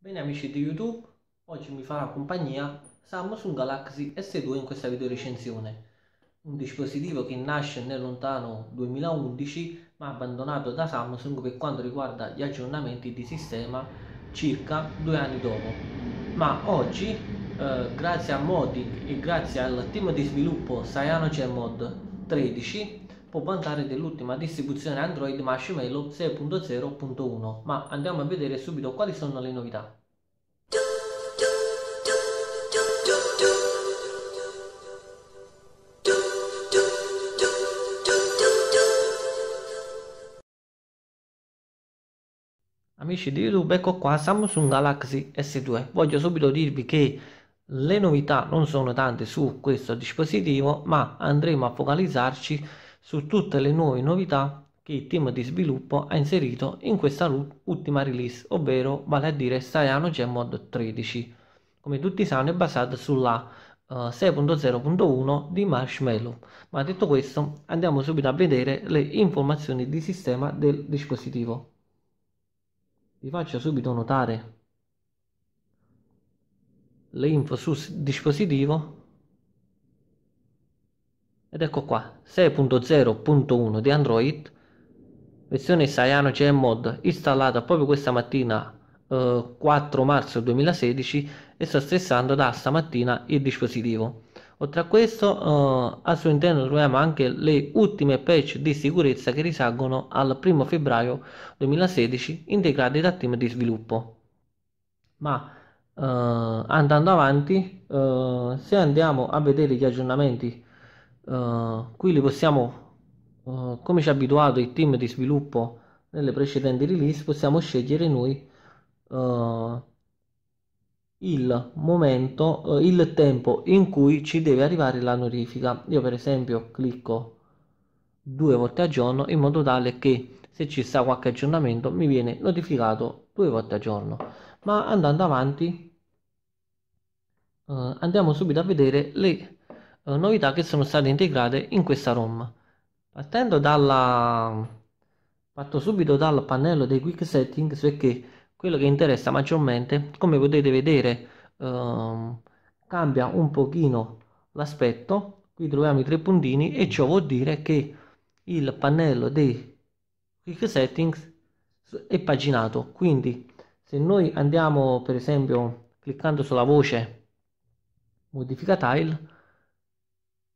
Bene amici di YouTube, oggi mi farà compagnia Samsung Galaxy S2 in questa video recensione. Un dispositivo che nasce nel lontano 2011 ma abbandonato da Samsung per quanto riguarda gli aggiornamenti di sistema circa due anni dopo. Ma oggi, eh, grazie a Modi e grazie al team di sviluppo CyanogenMod 13, può vantare dell'ultima distribuzione Android Marshmallow 6.0.1, ma andiamo a vedere subito quali sono le novità. Amici di YouTube, ecco qua Samsung Galaxy S2. Voglio subito dirvi che le novità non sono tante su questo dispositivo, ma andremo a focalizzarci su tutte le nuove novità che il team di sviluppo ha inserito in questa ultima release, ovvero vale a dire Cyano Mod 13. Come tutti sanno è basata sulla uh, eh, 6.0.1 di Marshmallow, ma detto questo andiamo subito a vedere le informazioni di sistema del dispositivo. Vi faccio subito notare le info sul dispositivo ed ecco qua 6.0.1 di Android versione Cyano Mod installata proprio questa mattina eh, 4 marzo 2016 e sto stressando da stamattina il dispositivo oltre a questo eh, al suo interno troviamo anche le ultime patch di sicurezza che risalgono al 1 febbraio 2016 integrate dal team di sviluppo ma eh, andando avanti eh, se andiamo a vedere gli aggiornamenti eh, qui li possiamo, uh, come ci ha abituato il team di sviluppo nelle precedenti release, possiamo scegliere noi uh, il momento, il tempo in cui ci deve arrivare la notifica. Io per esempio clicco due volte al giorno in modo tale che se ci sta qualche aggiornamento mi viene notificato due volte al giorno ma andando avanti eh, andiamo subito a vedere le novità che sono state integrate in questa ROM. Partendo dalla... parto subito dal pannello dei quick settings perché quello che interessa maggiormente, come potete vedere, ehm, cambia un pochino l'aspetto. Qui troviamo i tre puntini e ciò vuol dire che il pannello dei quick settings è paginato. Quindi se noi andiamo per esempio cliccando sulla voce modifica tile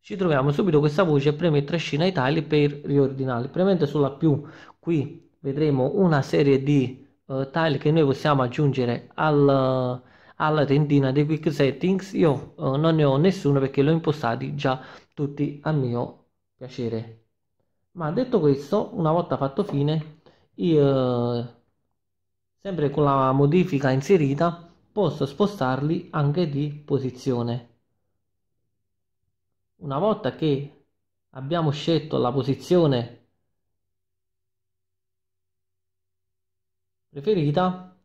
ci troviamo subito questa voce premi trascina i tagli per riordinarli premendo sulla più qui vedremo una serie di uh, tile che noi possiamo aggiungere al, alla tendina dei quick settings io uh, non ne ho nessuno perché li ho impostati già tutti a mio piacere ma detto questo una volta fatto fine io, sempre con la modifica inserita posso spostarli anche di posizione una volta che abbiamo scelto la posizione preferita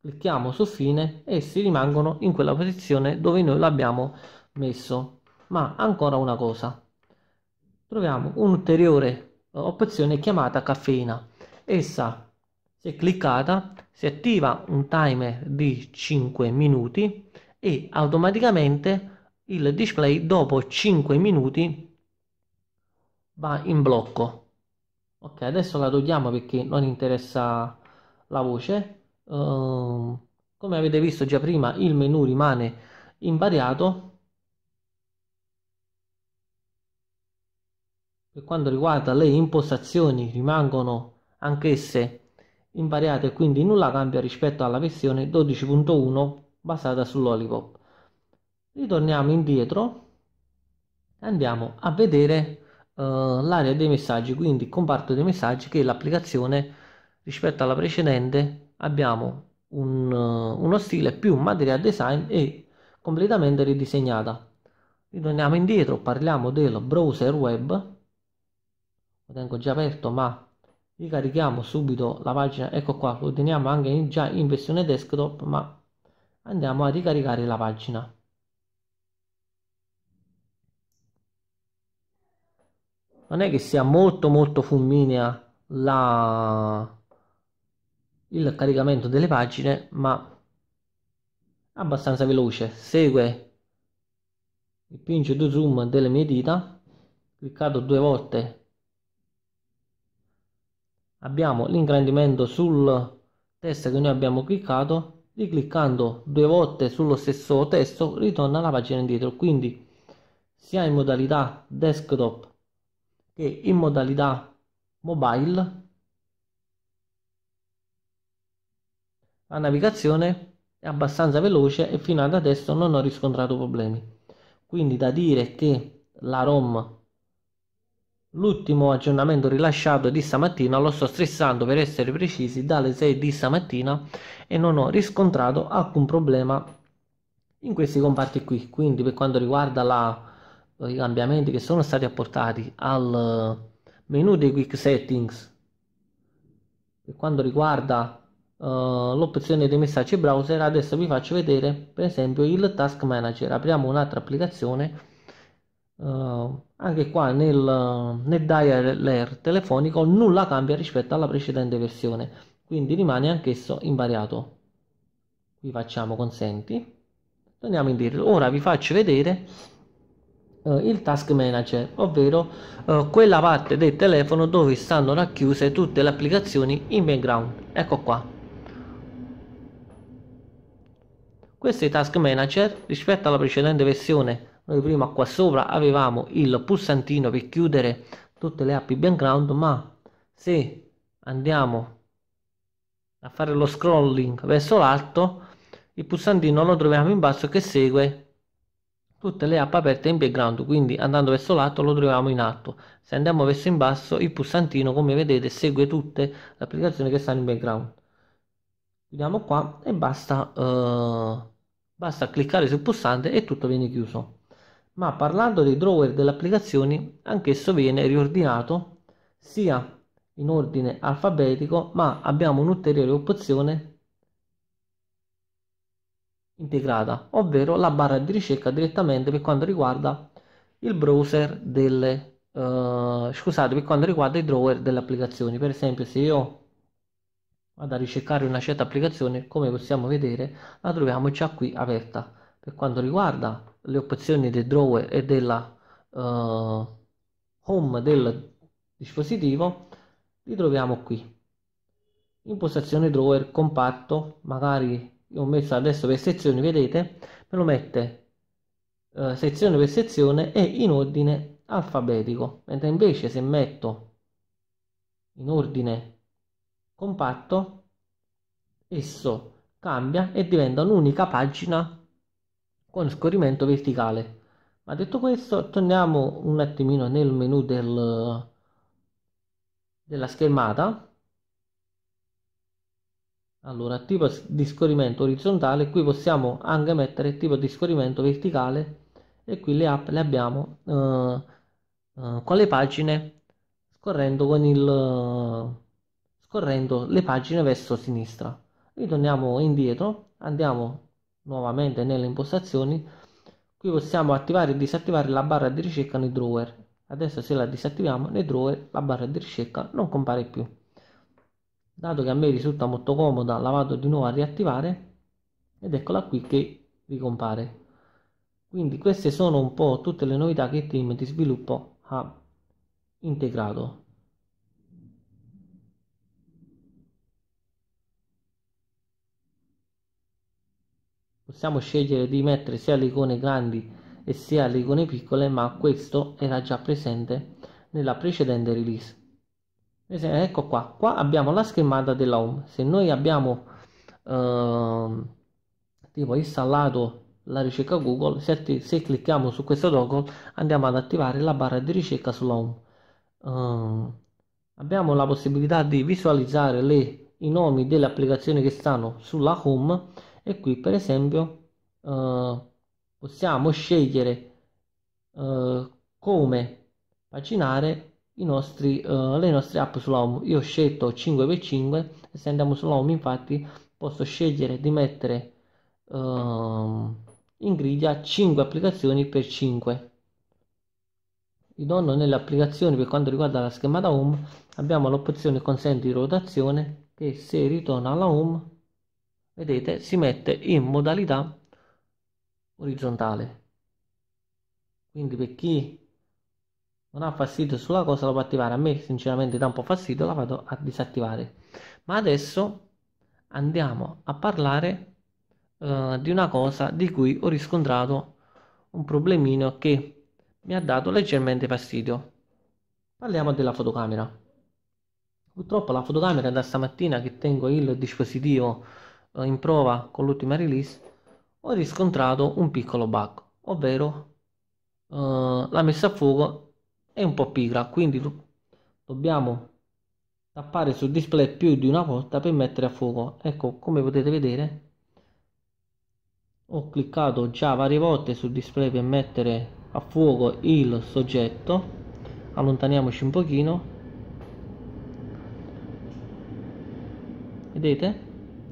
clicchiamo su fine e si rimangono in quella posizione dove noi l'abbiamo messo ma ancora una cosa troviamo un'ulteriore opzione chiamata caffeina essa se cliccata si attiva un timer di 5 minuti e automaticamente il display dopo 5 minuti va in blocco ok adesso la togliamo perché non interessa la voce uh, come avete visto già prima il menu rimane invariato per quanto riguarda le impostazioni rimangono anch'esse invariate quindi nulla cambia rispetto alla versione 12.1 basata sull'olipop ritorniamo indietro andiamo a vedere uh, l'area dei messaggi quindi il comparto dei messaggi che l'applicazione rispetto alla precedente abbiamo un, eh, uno stile più material design e completamente ridisegnata ritorniamo indietro parliamo del browser web lo tengo già aperto ma ricarichiamo subito la pagina ecco qua lo teniamo anche in, già in versione desktop ma andiamo a ricaricare la pagina non è che sia molto molto fulminea la... il caricamento delle pagine ma abbastanza veloce segue il pinch to zoom delle mie dita cliccato due volte abbiamo l'ingrandimento sul testo che noi abbiamo cliccato ricliccando due volte sullo stesso testo ritorna alla pagina indietro quindi sia in modalità desktop che in modalità mobile la navigazione è abbastanza veloce e fino ad adesso non ho riscontrato problemi quindi da dire che la ROM l'ultimo aggiornamento rilasciato di stamattina lo sto stressando per essere precisi dalle 6 di stamattina e non ho riscontrato alcun problema in questi comparti qui quindi per quanto riguarda la i cambiamenti che sono stati apportati al eh, menu dei quick settings per quanto riguarda uh, l'opzione dei messaggi browser adesso vi faccio vedere per esempio il task manager apriamo un'altra applicazione uh, anche qua nel, nel dialer telefonico nulla cambia rispetto alla precedente versione quindi rimane anch'esso invariato qui facciamo consenti torniamo indietro ora vi faccio vedere eh, il task manager ovvero eh, quella parte del telefono dove stanno racchiuse tutte le applicazioni in background ecco qua questo è il task manager rispetto alla precedente versione noi prima qua sopra avevamo il pulsantino per chiudere tutte le app in background ma se andiamo a fare lo scrolling verso l'alto il pulsantino lo troviamo in basso che segue Tutte le app aperte in background, quindi andando verso l'alto lo troviamo in alto. Se andiamo verso in basso, il pulsantino, come vedete, segue tutte le applicazioni che stanno in background. Chiudiamo qua e basta, eh, basta cliccare sul pulsante e tutto viene chiuso. Ma parlando dei drawer delle applicazioni, anch'esso viene riordinato sia in ordine alfabetico, ma abbiamo un'ulteriore opzione integrata, ovvero la barra di ricerca direttamente per quanto riguarda il browser delle uh, scusate, per quanto riguarda i drawer delle applicazioni. Per esempio, se io vado a ricercare una certa applicazione, come possiamo vedere, la troviamo già qui aperta. Per quanto riguarda le opzioni del drawer e della uh, home del dispositivo, li troviamo qui. Impostazione drawer compatto, magari ho messo adesso per sezioni vedete me lo mette eh, sezione per sezione e in ordine alfabetico mentre invece se metto in ordine compatto esso cambia e diventa un'unica pagina con scorrimento verticale ma detto questo torniamo un attimino nel menu del, della schermata allora tipo di scorrimento orizzontale qui possiamo anche mettere tipo di scorrimento verticale e qui le app le abbiamo eh, eh, con le pagine scorrendo con il scorrendo le pagine verso sinistra ritorniamo indietro andiamo nuovamente nelle impostazioni qui possiamo attivare e disattivare la barra di ricerca nei drawer adesso se la disattiviamo nei drawer la barra di ricerca non compare più dato che a me risulta molto comoda la vado di nuovo a riattivare ed eccola qui che ricompare quindi queste sono un po' tutte le novità che il team di sviluppo ha integrato possiamo scegliere di mettere sia le icone grandi e sia le icone piccole ma questo era già presente nella precedente release ecco qua qua abbiamo la schermata della home se noi abbiamo eh, tipo installato la ricerca google se, se, clicchiamo su questo toggle andiamo ad attivare la barra di ricerca sulla home eh, abbiamo la possibilità di visualizzare le, i nomi delle applicazioni che stanno sulla home e qui per esempio eh, possiamo scegliere eh, come paginare nostri, uh, le nostre app sulla home. Io ho scelto 5x5 e se andiamo sulla home infatti posso scegliere di mettere uh, in griglia 5 applicazioni per 5. In ogni nelle applicazioni per quanto riguarda la schemata home abbiamo l'opzione consente di rotazione che se ritorna alla home vedete si mette in modalità orizzontale quindi per chi non ha fastidio sulla cosa la può attivare a me sinceramente dà un po' fastidio la vado a disattivare ma adesso andiamo a parlare eh, di una cosa di cui ho riscontrato un problemino che mi ha dato leggermente fastidio parliamo della fotocamera purtroppo la fotocamera da stamattina che tengo il dispositivo eh, in prova con l'ultima release ho riscontrato un piccolo bug ovvero eh, la messa a fuoco è un po' pigra, quindi dobbiamo tappare sul display più di una volta per mettere a fuoco. Ecco, come potete vedere, ho cliccato già varie volte sul display per mettere a fuoco il soggetto. Allontaniamoci un pochino. Vedete?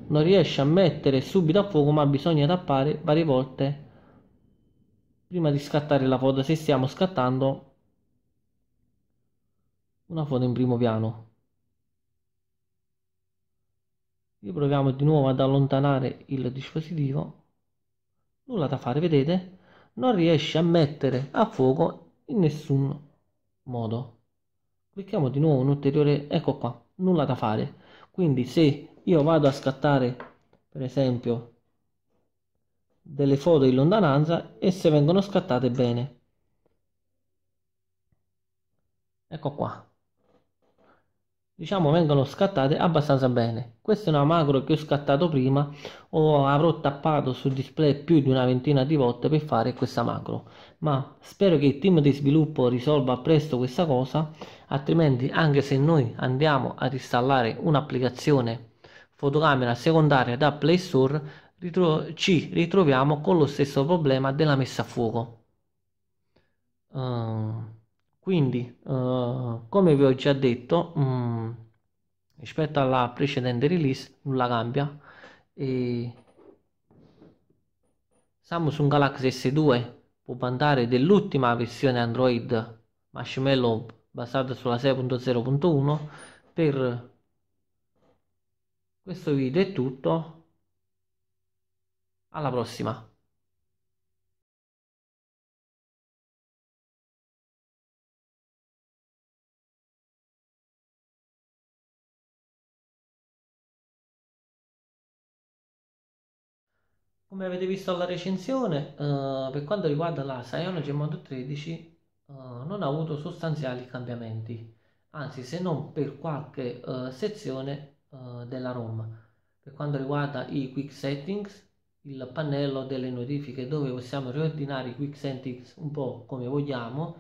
Non riesce a mettere subito a fuoco, ma bisogna tappare varie volte prima di scattare la foto. Se stiamo scattando una foto in primo piano Io proviamo di nuovo ad allontanare il dispositivo nulla da fare vedete non riesce a mettere a fuoco in nessun modo clicchiamo di nuovo un ulteriore ecco qua nulla da fare quindi se io vado a scattare per esempio delle foto in lontananza esse vengono scattate bene ecco qua diciamo vengono scattate abbastanza bene questa è una macro che ho scattato prima o avrò tappato sul display più di una ventina di volte per fare questa macro ma spero che il team di sviluppo risolva presto questa cosa altrimenti anche se noi andiamo ad installare un'applicazione fotocamera secondaria da play store ritro ci ritroviamo con lo stesso problema della messa a fuoco um quindi, eh, come vi ho già detto, mh, mm, rispetto alla precedente release nulla cambia e Samsung Galaxy S2 può vantare dell'ultima versione Android Marshmallow basata sulla 6.0.1 per questo video è tutto alla prossima come avete visto alla recensione eh, per quanto riguarda la Cyanogen Moto 13 eh, non ha avuto sostanziali cambiamenti anzi se non per qualche eh, sezione eh, della ROM per quanto riguarda i quick settings il pannello delle notifiche dove possiamo riordinare i quick settings un po' come vogliamo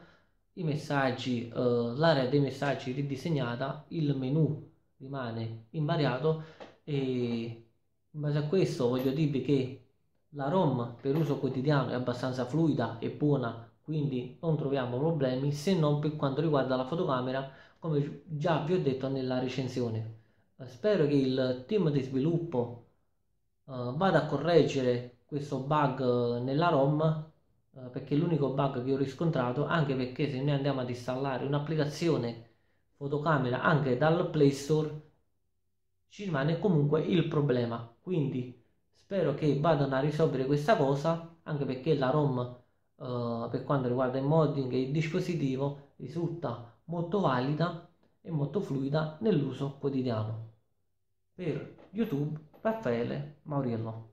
i messaggi eh, l'area dei messaggi ridisegnata il menu rimane invariato e in base a questo voglio dirvi che la ROM per uso quotidiano è abbastanza fluida e buona, quindi non troviamo problemi se non per quanto riguarda la fotocamera, come già vi ho detto nella recensione. Eh, spero che il team di sviluppo uh, vada a correggere questo bug eh, nella ROM uh, perché è l'unico bug che ho riscontrato, anche perché se noi andiamo ad installare un'applicazione fotocamera anche dal Play Store ci rimane comunque il problema. Quindi Spero che vadano a risolvere questa cosa, anche perché la ROM eh, per quanto riguarda il modding e il dispositivo risulta molto valida e molto fluida nell'uso quotidiano. Per YouTube, Raffaele Mauriello.